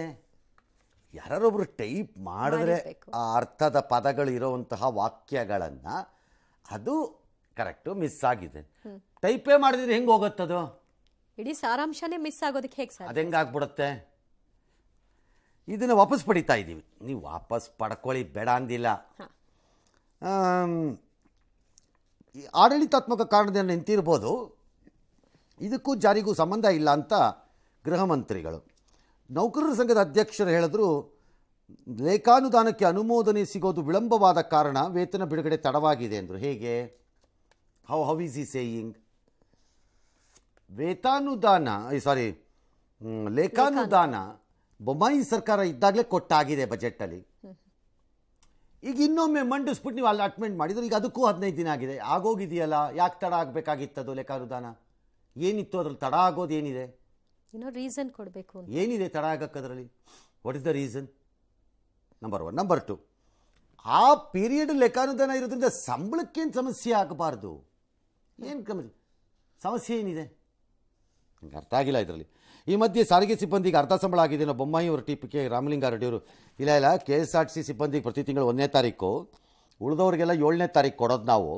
[SPEAKER 1] ಯಾರೊಬ್ರು ಟೈಪ್ ಮಾಡಿದ್ರೆ ಆ ಅರ್ಥದ ಪದಗಳು ಇರುವಂತಹ ವಾಕ್ಯಗಳನ್ನು ಅದು ಕರೆಕ್ಟು ಮಿಸ್ ಆಗಿದೆ ಟೈಪೇ ಮಾಡಿದ್ರೆ ಹೆಂಗೆ ಹೋಗುತ್ತದು
[SPEAKER 3] ಇಡೀ ಸಾರಾಂಶನೇ ಮಿಸ್ ಆಗೋದಕ್ಕೆ ಹೇಗೆ ಸರ್
[SPEAKER 1] ಅದು ಹೆಂಗಾಗ್ಬಿಡುತ್ತೆ ಇದನ್ನು ವಾಪಸ್ ಪಡಿತಾ ಇದ್ದೀವಿ ನೀವು ವಾಪಸ್ ಪಡ್ಕೊಳ್ಳಿ ಬೇಡ ಅಂದಿಲ್ಲ ಆಡಳಿತಾತ್ಮಕ ಕಾರಣದಿಂದ ನಿಂತಿರ್ಬೋದು ಇದಕ್ಕೂ ಜಾರಿಗೂ ಸಂಬಂಧ ಇಲ್ಲ ಅಂತ ಗೃಹ ಮಂತ್ರಿಗಳು ನೌಕರರ ಸಂಘದ ಅಧ್ಯಕ್ಷರು ಹೇಳಿದ್ರು ಲೇಖಾನುದಾನಕ್ಕೆ ಅನುಮೋದನೆ ಸಿಗೋದು ವಿಳಂಬವಾದ ಕಾರಣ ವೇತನ ಬಿಡುಗಡೆ ತಡವಾಗಿದೆ ಅಂದರು ಹೇಗೆ how how is he saying ವೇತಾನುದಾನ ಸಾರಿ ಲೇಖಾನುದಾನ ಬೊಮ್ಮಾಯಿ ಸರ್ಕಾರ ಇದ್ದಾಗಲೇ ಕೊಟ್ಟಾಗಿದೆ ಬಜೆಟ್ಟಲ್ಲಿ ಈಗ ಇನ್ನೊಮ್ಮೆ ಮಂಡಿಸ್ಬಿಟ್ಟು ನೀವು ಅಲ್ಲಿ ಅಟ್ಮೆಂಟ್ ಮಾಡಿದ್ರು ಈಗ ಅದಕ್ಕೂ ಹದಿನೈದು ದಿನ ಆಗಿದೆ ಆಗೋಗಿದೆಯಲ್ಲ ಯಾಕೆ ತಡ ಆಗಬೇಕಾಗಿತ್ತದು ಲೇಖಾನುದಾನ ಏನಿತ್ತು ಅದ್ರಲ್ಲಿ ತಡ ಆಗೋದು ಏನಿದೆ
[SPEAKER 3] ಏನೋ ರೀಸನ್ ಕೊಡಬೇಕು
[SPEAKER 1] ಏನಿದೆ ತಡ ಆಗಕ್ಕೆ ಅದರಲ್ಲಿ what is the reason number one number two ಆ ಪೀರಿಯಡ್ ಲೆಕ್ಕಾನುದಾನ ಇರೋದ್ರಿಂದ ಸಂಬಳಕ್ಕೇನು ಸಮಸ್ಯೆ ಆಗಬಾರ್ದು ಏನು ಸಮಸ್ಯೆ ಸಮಸ್ಯೆ ಏನಿದೆ ನಂಗೆ ಅರ್ಥ ಆಗಿಲ್ಲ ಇದರಲ್ಲಿ ಈ ಮಧ್ಯೆ ಸಾರಿಗೆ ಸಿಬ್ಬಂದಿಗೆ ಅರ್ಧ ಸಂಬಳ ಆಗಿದೆ ನಾವು ಬೊಮ್ಮಾಯಿ ಅವರ ರಾಮಲಿಂಗ ರಾಮಲಿಂಗಾರೆಡ್ಡಿಯವರು ಇಲ್ಲ ಇಲ್ಲ K S R T C ಸಿಬ್ಬಂದಿಗೆ ಪ್ರತಿ ತಿಂಗಳು ಒಂದನೇ ತಾರೀಕು ಉಳಿದವರಿಗೆಲ್ಲ ಏಳನೇ ತಾರೀಕು ಕೊಡೋದು ನಾವು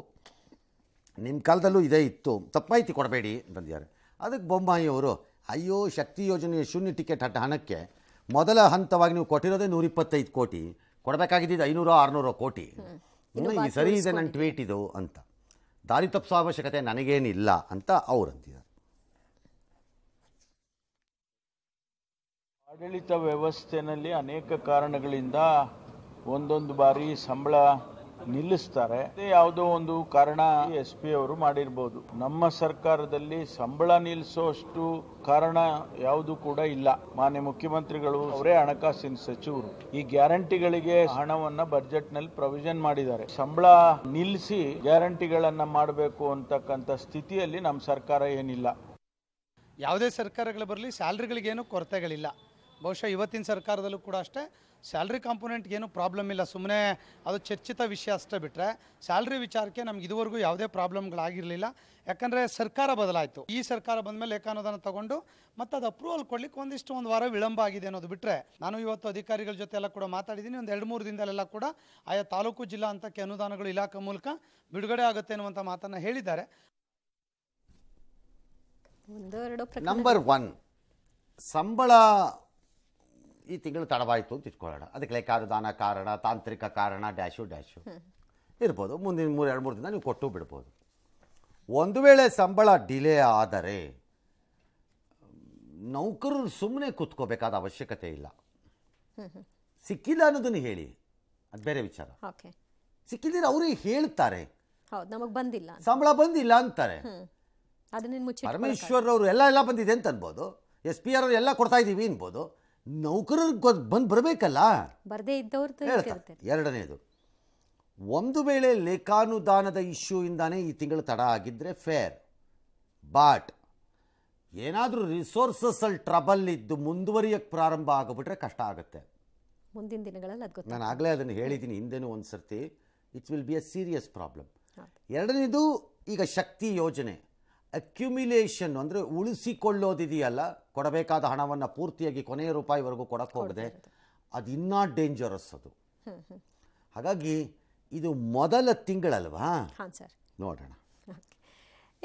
[SPEAKER 1] ನಿಮ್ಮ ಕಾಲದಲ್ಲೂ ಇದೇ ಇತ್ತು ತಪ್ಪು ಮಾಹಿತಿ ಕೊಡಬೇಡಿ ಬಂದಿದ್ದಾರೆ ಅದಕ್ಕೆ ಬೊಮ್ಮಾಯಿಯವರು ಅಯ್ಯೋ ಶಕ್ತಿ ಯೋಜನೆಯ ಶೂನ್ಯ ಟಿಕೆಟ್ ಹಟ್ಟ ಹಣಕ್ಕೆ ಮೊದಲ ಹಂತವಾಗಿ ನೀವು ಕೊಟ್ಟಿರೋದೇ ನೂರಿಪ್ಪತ್ತೈದು ಕೋಟಿ ಕೊಡಬೇಕಾಗಿದ್ದು ಐನೂರೋ ಆರುನೂರೋ ಕೋಟಿ ಈ ಸರಿ ಇದೆ ನನ್ನ ಟ್ವೀಟ್ ಇದು ಅಂತ ದಾರಿ ತಪ್ಪಿಸೋ ಅವಶ್ಯಕತೆ ನನಗೇನಿಲ್ಲ ಅಂತ ಅವ್ರು ಅಂತಿದ್ದಾರೆ
[SPEAKER 2] ಆಡಳಿತ ವ್ಯವಸ್ಥೆಯಲ್ಲಿ ಅನೇಕ ಕಾರಣಗಳಿಂದ ಒಂದೊಂದು ಬಾರಿ ಸಂಬಳ ನಿಲ್ಲಿಸ್ತಾರೆ ಯಾವುದೋ ಒಂದು ಕಾರಣ ಎಸ್ ಪಿ ಅವರು ಮಾಡಿರ್ಬೋದು ನಮ್ಮ ಸರ್ಕಾರದಲ್ಲಿ ಸಂಬಳ ನಿಲ್ಲಿಸೋಷ್ಟು ಕಾರಣ ಯಾವುದು ಕೂಡ ಇಲ್ಲ ಮಾನ್ಯ ಮುಖ್ಯಮಂತ್ರಿಗಳು ಅವರೇ ಹಣಕಾಸಿನ ಸಚಿವರು ಈ ಗ್ಯಾರಂಟಿಗಳಿಗೆ ಹಣವನ್ನ ಬಜೆಟ್ ನಲ್ಲಿ ಪ್ರೊವಿಷನ್ ಮಾಡಿದ್ದಾರೆ ಸಂಬಳ ನಿಲ್ಲಿಸಿ ಗ್ಯಾರಂಟಿಗಳನ್ನ ಮಾಡಬೇಕು ಅಂತಕ್ಕಂಥ ಸ್ಥಿತಿಯಲ್ಲಿ ನಮ್ಮ ಸರ್ಕಾರ ಏನಿಲ್ಲ
[SPEAKER 1] ಯಾವುದೇ ಸರ್ಕಾರಗಳು ಬರಲಿ ಸ್ಯಾಲ್ರಿಗಳಿಗೇನು ಕೊರತೆಗಳಿಲ್ಲ ಬಹುಶಃ ಇವತ್ತಿನ ಸರ್ಕಾರದಲ್ಲೂ ಕೂಡ ಅಷ್ಟೇ ಸ್ಯಾಲ್ರಿ ಕಾಂಪೊನೆಂಟ್ಗೆ ಏನು ಪ್ರಾಬ್ಲಮ್ ಇಲ್ಲ ಸುಮ್ಮನೆ ಅದು ಚರ್ಚಿತ ವಿಷಯ ಅಷ್ಟೇ ಬಿಟ್ಟರೆ ಸ್ಯಾಲ್ರಿ ವಿಚಾರಕ್ಕೆ ನಮ್ಗೆ ಇದುವರೆಗೂ ಯಾವುದೇ ಪ್ರಾಬ್ಲಮ್ಗಳಾಗಿರಲಿಲ್ಲ ಯಾಕಂದರೆ ಸರ್ಕಾರ ಬದಲಾಯಿತು ಈ ಸರ್ಕಾರ ಬಂದ ಮೇಲೆ ಲೇಖಾನುದಾನ ತಗೊಂಡು ಮತ್ತು ಅದು ಅಪ್ರೂವಲ್ ಕೊಡ್ಲಿಕ್ಕೆ ಒಂದಿಷ್ಟು ಒಂದು ವಾರ ವಿಳಂಬ ಆಗಿದೆ ಅನ್ನೋದು ಬಿಟ್ಟರೆ ನಾನು ಇವತ್ತು ಅಧಿಕಾರಿಗಳ ಜೊತೆ ಎಲ್ಲ ಕೂಡ ಮಾತಾಡಿದ್ದೀನಿ ಒಂದು ಎರಡು ಮೂರು ದಿನದಲ್ಲೆಲ್ಲ ಕೂಡ ಆಯಾ ತಾಲೂಕು ಜಿಲ್ಲಾ ಹಂತಕ್ಕೆ ಅನುದಾನಗಳು ಇಲಾಖೆ ಮೂಲಕ ಬಿಡುಗಡೆ ಆಗುತ್ತೆ ಅನ್ನುವಂಥ ಮಾತನ್ನು ಹೇಳಿದ್ದಾರೆ ನಂಬರ್ ಒನ್ ಸಂಬಳ ಈ ತಿಂಗಳು ತಡವಾಯಿತು ಅಂತ ಇಟ್ಕೊಳ್ಳೋಣ ಅದಕ್ಕೆ ಲೇಖಾನುದಾನ ಕಾರಣ ತಾಂತ್ರಿಕ ಕಾರಣ ಡ್ಯಾಶು ಡ್ಯಾಶು ಇರ್ಬೋದು ಮುಂದಿನ ಮೂರು ಎರಡು ಮೂರು ದಿನ ನೀವು ಕೊಟ್ಟು ಬಿಡ್ಬೋದು ಒಂದು ವೇಳೆ ಸಂಬಳ ಡಿಲೇ ಆದರೆ ನೌಕರರು ಸುಮ್ಮನೆ ಕೂತ್ಕೋಬೇಕಾದ ಅವಶ್ಯಕತೆ ಇಲ್ಲ ಸಿಕ್ಕಿಲ್ಲ ಅನ್ನೋದನ್ನು ಹೇಳಿ ಅದು ಬೇರೆ ವಿಚಾರ ಸಿಕ್ಕಿದ್ರೆ ಅವರೇ ಹೇಳ್ತಾರೆ ಬಂದಿಲ್ಲ ಸಂಬಳ ಬಂದಿಲ್ಲ ಅಂತಾರೆ ಪರಮೇಶ್ವರ್ ಅವರು ಎಲ್ಲ ಎಲ್ಲ ಬಂದಿದೆ ಅಂತ ಅನ್ಬೋದು ಎಸ್ ಪಿ ಆರ್ ಅವ್ರು ಎಲ್ಲ ಕೊಡ್ತಾ ಇದ್ದೀವಿ ಅನ್ಬೋದು ನೌಕರರಿಗೆ ಬಂದು ಬರಬೇಕಲ್ಲ
[SPEAKER 3] ಬರದೇ ಇದ್ದವ್ರದ್ದು
[SPEAKER 1] ಎರಡನೇದು ಒಂದು ವೇಳೆ ಲೇಖಾನುದಾನದ ಇಂದಾನೆ ಈ ತಿಂಗಳು ತಡ ಆಗಿದ್ರೆ ಫೇರ್ ಬಟ್ ಏನಾದರೂ ಅಲ್ಲಿ ಟ್ರಬಲ್ ಇದ್ದು ಮುಂದುವರಿಯಕ್ಕೆ ಪ್ರಾರಂಭ ಆಗಿಬಿಟ್ರೆ ಕಷ್ಟ ಆಗುತ್ತೆ
[SPEAKER 3] ಮುಂದಿನ ದಿನಗಳಲ್ಲಿ ಅದು ನಾನು
[SPEAKER 1] ಆಗಲೇ ಅದನ್ನು ಹೇಳಿದ್ದೀನಿ ಹಿಂದೆನೂ ಒಂದು ಸರ್ತಿ it's will be a serious problem ಎರಡನೇದು ಈಗ ಶಕ್ತಿ ಯೋಜನೆ ಅಕ್ಯುಮಿಲೇಷನ್ ಅಂದರೆ ಉಳಿಸಿಕೊಳ್ಳೋದಿದೆಯಲ್ಲ ಕೊಡಬೇಕಾದ ಹಣವನ್ನು ಪೂರ್ತಿಯಾಗಿ ಕೊನೆಯ ರೂಪಾಯಿವರೆಗೂ ಕೊಡಕ್ಕೆ ಹೋಗದೆ ಅದು ಇನ್ನೂ ಡೇಂಜರಸ್ ಅದು ಹಾಗಾಗಿ ಇದು ಮೊದಲ ತಿಂಗಳಲ್ವಾ ನೋಡೋಣ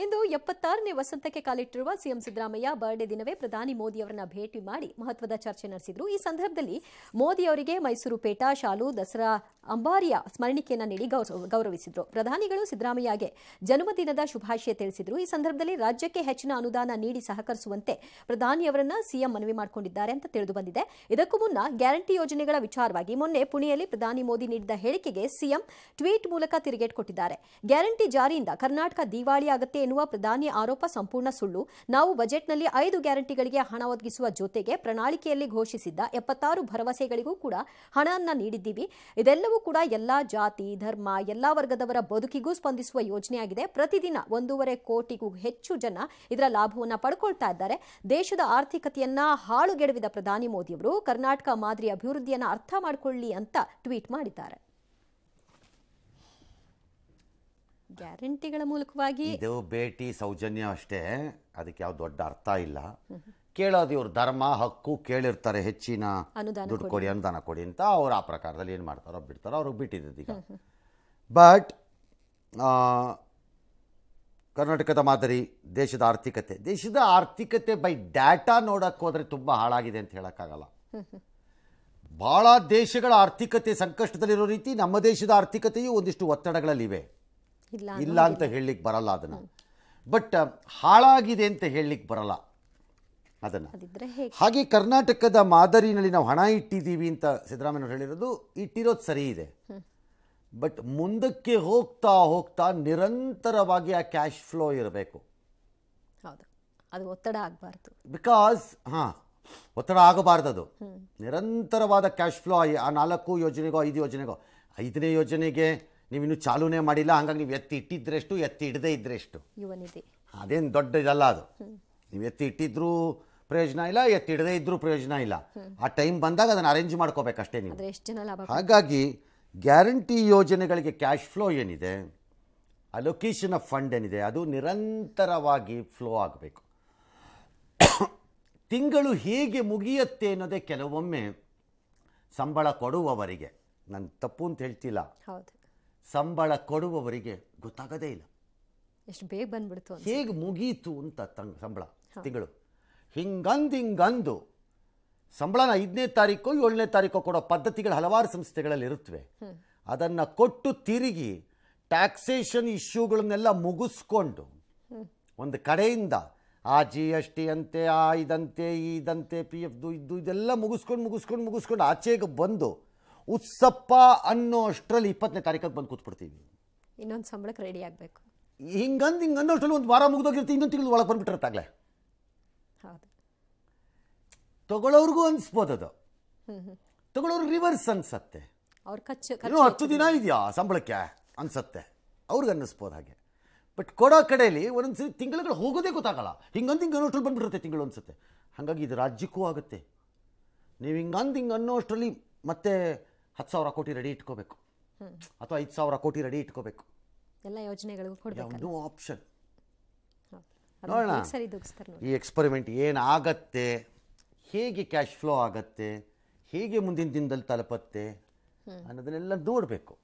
[SPEAKER 3] ಇಂದು ಎಪ್ಪತ್ತಾರನೇ ವಸಂತಕ್ಕೆ ಕಾಲಿಟ್ಟಿರುವ ಸಿಎಂ ಸಿದ್ದರಾಮಯ್ಯ ಬರ್ಡೇ ದಿನವೇ ಪ್ರಧಾನಿ ಮೋದಿ ಅವರನ್ನ ಭೇಟಿ ಮಾಡಿ ಮಹತ್ವದ ಚರ್ಚೆ ನಡೆಸಿದರು ಈ ಸಂದರ್ಭದಲ್ಲಿ ಮೋದಿ ಅವರಿಗೆ ಮೈಸೂರು ಪೇಟ ಶಾಲು ದಸರಾ ಅಂಬಾರಿಯ ಸ್ಮರಣಿಕೆಯನ್ನು ನೀಡಿ ಗೌರವಿಸಿದರು ಪ್ರಧಾನಿಗಳು ಸಿದ್ದರಾಮಯ್ಯಗೆ ಜನ್ಮದಿನದ ಶುಭಾಶಯ ತಿಳಿಸಿದರು ಈ ಸಂದರ್ಭದಲ್ಲಿ ರಾಜ್ಯಕ್ಕೆ ಹೆಚ್ಚಿನ ಅನುದಾನ ನೀಡಿ ಸಹಕರಿಸುವಂತೆ ಪ್ರಧಾನಿಯವರನ್ನ ಸಿಎಂ ಮನವಿ ಮಾಡಿಕೊಂಡಿದ್ದಾರೆ ಅಂತ ತಿಳಿದು ಬಂದಿದೆ ಇದಕ್ಕೂ ಮುನ್ನ ಗ್ಯಾರಂಟಿ ಯೋಜನೆಗಳ ವಿಚಾರವಾಗಿ ಮೊನ್ನೆ ಪುಣೆಯಲ್ಲಿ ಪ್ರಧಾನಿ ಮೋದಿ ನೀಡಿದ ಹೇಳಿಕೆಗೆ ಸಿಎಂ ಟ್ವೀಟ್ ಮೂಲಕ ತಿರುಗೇಟ್ ಕೊಟ್ಟಿದ್ದಾರೆ ಗ್ಯಾರಂಟಿ ಜಾರಿಯಿಂದ ಕರ್ನಾಟಕ ದಿವಾಳಿ ಆಗುತ್ತೆ ಎನ್ನುವ ಪ್ರಧಾನಿ ಆರೋಪ ಸಂಪೂರ್ಣ ಸುಳ್ಳು ನಾವು ಬಜೆಟ್ನಲ್ಲಿ ಐದು ಗ್ಯಾರಂಟಿಗಳಿಗೆ ಹಣ ಒದಗಿಸುವ ಜೊತೆಗೆ ಪ್ರಣಾಳಿಕೆಯಲ್ಲಿ ಘೋಷಿಸಿದ್ದ ಎಪ್ಪತ್ತಾರು ಭರವಸೆಗಳಿಗೂ ಕೂಡ ಹಣವನ್ನು ನೀಡಿದ್ದೀವಿ ಇದೆಲ್ಲ ಇವೆಲ್ಲವೂ ಕೂಡ ಎಲ್ಲ ಜಾತಿ ಧರ್ಮ ಎಲ್ಲ ವರ್ಗದವರ ಬದುಕಿಗೂ ಸ್ಪಂದಿಸುವ ಯೋಜನೆಯಾಗಿದೆ ಪ್ರತಿದಿನ ಒಂದೂವರೆ ಕೋಟಿಗೂ ಹೆಚ್ಚು ಜನ ಇದರ ಲಾಭವನ್ನು ಪಡ್ಕೊಳ್ತಾ ಇದ್ದಾರೆ ದೇಶದ ಆರ್ಥಿಕತೆಯನ್ನ ಹಾಳುಗೆಡವಿದ ಪ್ರಧಾನಿ ಮೋದಿಯವರು ಕರ್ನಾಟಕ ಮಾದರಿ ಅಭಿವೃದ್ಧಿಯನ್ನು ಅರ್ಥ ಮಾಡಿಕೊಳ್ಳಿ ಅಂತ ಟ್ವೀಟ್ ಮಾಡಿದ್ದಾರೆ ಗ್ಯಾರಂಟಿಗಳ ಮೂಲಕವಾಗಿ
[SPEAKER 1] ಇದು ಭೇಟಿ ಸೌಜನ್ಯ ಅಷ್ಟೇ ಅದಕ್ಕೆ ಯಾವ ದೊಡ್ಡ ಅರ್ಥ ಇಲ್ಲ ಕೇಳೋದು ಇವ್ರು ಧರ್ಮ ಹಕ್ಕು ಕೇಳಿರ್ತಾರೆ ಹೆಚ್ಚಿನ ದುಡ್ಡು ಕೊಡಿ ಅನುದಾನ ಕೊಡಿ ಅಂತ ಅವ್ರು ಆ ಪ್ರಕಾರದಲ್ಲಿ ಏನು ಮಾಡ್ತಾರೋ ಬಿಡ್ತಾರೋ ಅವ್ರಿಗೆ ಬಿಟ್ಟಿದ್ದೀಗ ಬಟ್ ಕರ್ನಾಟಕದ ಮಾದರಿ ದೇಶದ ಆರ್ಥಿಕತೆ ದೇಶದ ಆರ್ಥಿಕತೆ ಬೈ ಡಾಟಾ ನೋಡೋಕ್ಕೆ ಹೋದರೆ ತುಂಬ ಹಾಳಾಗಿದೆ ಅಂತ ಹೇಳೋಕ್ಕಾಗಲ್ಲ ಭಾಳ ದೇಶಗಳ ಆರ್ಥಿಕತೆ ಸಂಕಷ್ಟದಲ್ಲಿರೋ ರೀತಿ ನಮ್ಮ ದೇಶದ ಆರ್ಥಿಕತೆಯು ಒಂದಿಷ್ಟು ಒತ್ತಡಗಳಲ್ಲಿವೆ ಇಲ್ಲ ಅಂತ ಹೇಳಲಿಕ್ಕೆ ಬರಲ್ಲ ಅದನ್ನು ಬಟ್ ಹಾಳಾಗಿದೆ ಅಂತ ಹೇಳಲಿಕ್ಕೆ ಬರಲ್ಲ ಅದನ್ನು ಹಾಗೆ ಕರ್ನಾಟಕದ ಮಾದರಿನಲ್ಲಿ ನಾವು ಹಣ ಇಟ್ಟಿದ್ದೀವಿ ಅಂತ ಸಿದ್ದರಾಮಯ್ಯ ಹೇಳಿರೋದು ಇಟ್ಟಿರೋದು ಸರಿ ಇದೆ ಬಟ್ ಮುಂದಕ್ಕೆ ಹೋಗ್ತಾ ಹೋಗ್ತಾ ನಿರಂತರವಾಗಿ ಆ ಕ್ಯಾಶ್ ಫ್ಲೋ ಇರಬೇಕು
[SPEAKER 3] ಹೌದು ಅದು ಒತ್ತಡ ಆಗಬಾರ್ದು
[SPEAKER 1] ಬಿಕಾಸ್ ಹಾಂ ಒತ್ತಡ ಅದು ನಿರಂತರವಾದ ಕ್ಯಾಶ್ ಫ್ಲೋ ಆ ನಾಲ್ಕು ಯೋಜನೆಗೋ ಐದು ಯೋಜನೆಗೋ ಐದನೇ ಯೋಜನೆಗೆ ನೀವು ಇನ್ನೂ ಚಾಲೂನೇ ಮಾಡಿಲ್ಲ ಹಂಗಾಗಿ ನೀವು ಎತ್ತಿ ಇಟ್ಟಿದ್ದರೆಷ್ಟು ಎತ್ತಿ ಇಡದೇ ಇದ್ದರೆಷ್ಟು ಅದೇನು ದೊಡ್ಡ ಇದಲ್ಲ ಅದು ನೀವು ಎತ್ತಿ ಇಟ್ಟಿದ್ರು ಪ್ರಯೋಜನ ಇಲ್ಲ ತಿಳದೇ ಇದ್ರೂ ಪ್ರಯೋಜನ ಇಲ್ಲ ಆ ಟೈಮ್ ಬಂದಾಗ ಅದನ್ನು ಅರೇಂಜ್ ಮಾಡ್ಕೋಬೇಕಷ್ಟೇ ನೀವು ಹಾಗಾಗಿ ಗ್ಯಾರಂಟಿ ಯೋಜನೆಗಳಿಗೆ ಕ್ಯಾಶ್ ಫ್ಲೋ ಏನಿದೆ ಅಲೊಕೇಶನ್ ಆಫ್ ಫಂಡ್ ಏನಿದೆ ಅದು ನಿರಂತರವಾಗಿ ಫ್ಲೋ ಆಗಬೇಕು ತಿಂಗಳು ಹೇಗೆ ಮುಗಿಯುತ್ತೆ ಅನ್ನೋದೇ ಕೆಲವೊಮ್ಮೆ ಸಂಬಳ ಕೊಡುವವರಿಗೆ ನಾನು ತಪ್ಪು ಅಂತ ಹೇಳ್ತಿಲ್ಲ ಸಂಬಳ ಕೊಡುವವರಿಗೆ ಗೊತ್ತಾಗದೇ ಇಲ್ಲ
[SPEAKER 3] ಎಷ್ಟು ಬೇಗ ಬಂದ್ಬಿಡ್ತು ಹೇಗೆ
[SPEAKER 1] ಮುಗೀತು ಅಂತ ತಂಗ್ ಸಂಬಳ ತಿಂಗಳು ಹಿಂಗಂದು ಸಂಬಳನ ಐದನೇ ತಾರೀಕು ಏಳನೇ ತಾರೀಕು ಕೊಡೋ ಪದ್ಧತಿಗಳು ಹಲವಾರು ಸಂಸ್ಥೆಗಳಲ್ಲಿ ಇರುತ್ತವೆ ಅದನ್ನು ಕೊಟ್ಟು ತಿರುಗಿ ಟ್ಯಾಕ್ಸೇಷನ್ ಇಶ್ಯೂಗಳನ್ನೆಲ್ಲ ಮುಗಿಸ್ಕೊಂಡು ಒಂದು ಕಡೆಯಿಂದ ಆ ಜಿ ಎಸ್ ಟಿ ಅಂತೆ ಆ ಇದಂತೆ ಇದಂತೆ ಪಿ ದು ಇದು ಇದೆಲ್ಲ ಮುಗಿಸ್ಕೊಂಡು ಮುಗಿಸ್ಕೊಂಡು ಮುಗಿಸ್ಕೊಂಡು ಆಚೆಗೆ ಬಂದು ಉತ್ಸಪ್ಪ ಅನ್ನೋ ಅಷ್ಟರಲ್ಲಿ ಇಪ್ಪತ್ತನೇ ತಾರೀಕಿಗೆ ಬಂದು ಕೂತ್ಬಿಡ್ತೀವಿ
[SPEAKER 3] ಇನ್ನೊಂದು ಸಂಬಳಕ್ಕೆ ರೆಡಿ ಆಗಬೇಕು
[SPEAKER 1] ಹಿಂಗಂದು ಹಿಂಗಂದು ಅಷ್ಟರಲ್ಲಿ ಒಂದು ವಾರ ಮುಗಿದೋಗಿರ್ತೀವಿ ಇನ್ನೊಂದು ತಿಂಗಳು ಒಳಗೆ ಬಂದುಬಿಟ್ಟಿರುತ್ತಾಗಲೇ ತಗೊಳ್ಳೋರ್ಗು ಅನ್ಸ್ಬೋದು ಅದು ತಗೊಳ್ಳೋರ್ ರಿವರ್ಸ್ ಅನ್ಸತ್ತೆ ಹತ್ತು ದಿನ ಇದೆಯಾ ಸಂಬಳಕ್ಕೆ ಅನ್ಸತ್ತೆ ಅವ್ರಿಗೆ ಅನ್ನಿಸ್ಬೋದು ಹಾಗೆ ಬಟ್ ಕೊಡೋ ಕಡೆಯಲ್ಲಿ ಒಂದೊಂದ್ಸರಿ ತಿಂಗಳುಗಳು ಹೋಗೋದೇ ಗೊತ್ತಾಗಲ್ಲ ಹಿಂಗಂದು ಹಿಂಗೆ ಅನ್ನೋಷ್ಟ್ರಲ್ಲಿ ಬಂದ್ಬಿಡುತ್ತೆ ತಿಂಗಳು ಅನ್ಸುತ್ತೆ ಹಾಗಾಗಿ ಇದು ರಾಜ್ಯಕ್ಕೂ ಆಗುತ್ತೆ ನೀವು ಹಿಂಗಂದು ಹಿಂಗೆ ಅನ್ನೋಷ್ಟರಲ್ಲಿ ಮತ್ತೆ ಹತ್ತು ಸಾವಿರ ಕೋಟಿ ರೆಡಿ ಇಟ್ಕೋಬೇಕು ಅಥವಾ ಐದು ಸಾವಿರ ಕೋಟಿ ರೆಡಿ ಇಟ್ಕೋಬೇಕು
[SPEAKER 3] ಎಲ್ಲ ಯೋಜನೆಗಳಿಗೂ
[SPEAKER 1] ಆಪ್ಷನ್ ನೋಡೋಣ ಈ ಎಕ್ಸ್ಪರಿಮೆಂಟ್ ಆಗತ್ತೆ, ಹೇಗೆ ಕ್ಯಾಶ್ ಫ್ಲೋ ಆಗತ್ತೆ ಹೇಗೆ ಮುಂದಿನ ದಿನದಲ್ಲಿ ತಲುಪತ್ತೆ ಅನ್ನೋದನ್ನೆಲ್ಲ ನೋಡಬೇಕು